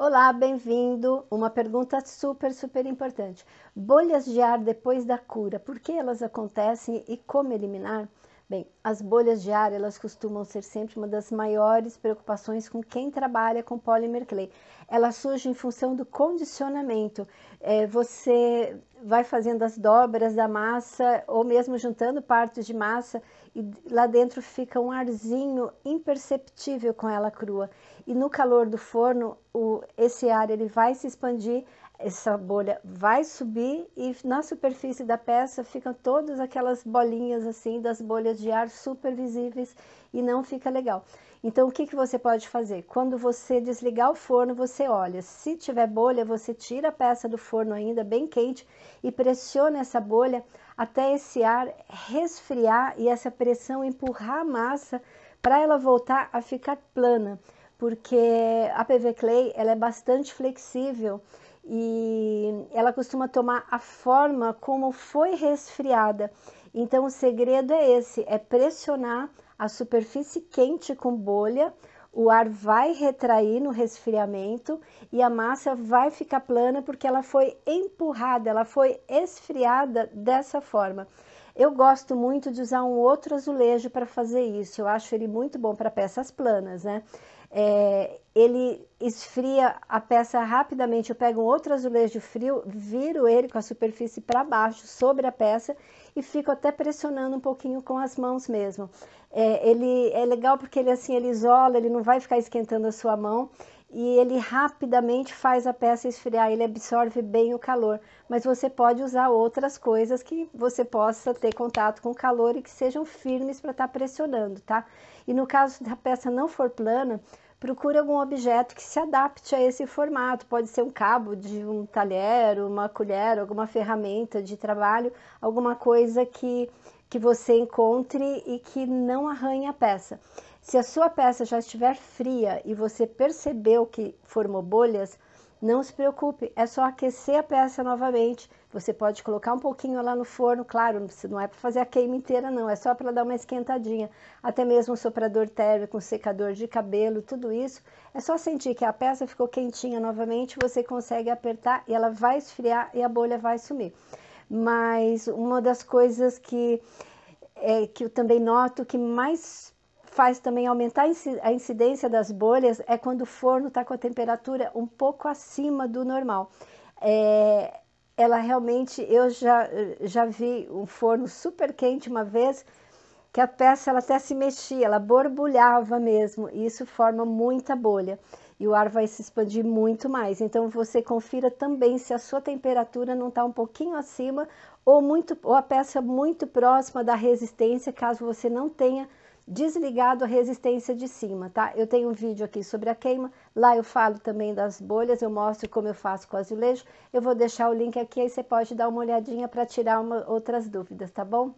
Olá, bem-vindo. Uma pergunta super, super importante. Bolhas de ar depois da cura, por que elas acontecem e como eliminar? Bem, as bolhas de ar, elas costumam ser sempre uma das maiores preocupações com quem trabalha com clay. Ela surge em função do condicionamento. É, você vai fazendo as dobras da massa ou mesmo juntando partes de massa e lá dentro fica um arzinho imperceptível com ela crua. E no calor do forno, o, esse ar ele vai se expandir, essa bolha vai subir e na superfície da peça ficam todas aquelas bolinhas assim das bolhas de ar super visíveis e não fica legal. Então o que, que você pode fazer? Quando você desligar o forno, você olha, se tiver bolha, você tira a peça do forno ainda bem quente e pressiona essa bolha até esse ar resfriar e essa pressão empurrar a massa para ela voltar a ficar plana, porque a PV Clay ela é bastante flexível e ela costuma tomar a forma como foi resfriada. Então o segredo é esse, é pressionar a superfície quente com bolha o ar vai retrair no resfriamento e a massa vai ficar plana porque ela foi empurrada, ela foi esfriada dessa forma. Eu gosto muito de usar um outro azulejo para fazer isso, eu acho ele muito bom para peças planas, né? É, ele esfria a peça rapidamente, eu pego um outro azulejo frio, viro ele com a superfície para baixo, sobre a peça, e fico até pressionando um pouquinho com as mãos mesmo. É, ele é legal porque ele assim, ele isola, ele não vai ficar esquentando a sua mão, e ele rapidamente faz a peça esfriar, ele absorve bem o calor. Mas você pode usar outras coisas que você possa ter contato com o calor e que sejam firmes para estar tá pressionando, tá? E no caso da peça não for plana, procure algum objeto que se adapte a esse formato. Pode ser um cabo de um talher, uma colher, alguma ferramenta de trabalho, alguma coisa que, que você encontre e que não arranhe a peça. Se a sua peça já estiver fria e você percebeu que formou bolhas, não se preocupe, é só aquecer a peça novamente. Você pode colocar um pouquinho lá no forno, claro, não é para fazer a queima inteira não, é só para dar uma esquentadinha. Até mesmo um soprador térmico, um secador de cabelo, tudo isso. É só sentir que a peça ficou quentinha novamente, você consegue apertar e ela vai esfriar e a bolha vai sumir. Mas uma das coisas que, é, que eu também noto que mais faz também aumentar a incidência das bolhas é quando o forno está com a temperatura um pouco acima do normal. É, ela realmente, eu já, já vi um forno super quente uma vez, que a peça ela até se mexia, ela borbulhava mesmo, e isso forma muita bolha. E o ar vai se expandir muito mais. Então você confira também se a sua temperatura não está um pouquinho acima ou, muito, ou a peça muito próxima da resistência, caso você não tenha desligado a resistência de cima, tá? Eu tenho um vídeo aqui sobre a queima, lá eu falo também das bolhas, eu mostro como eu faço com azulejo, eu vou deixar o link aqui, aí você pode dar uma olhadinha para tirar uma, outras dúvidas, tá bom?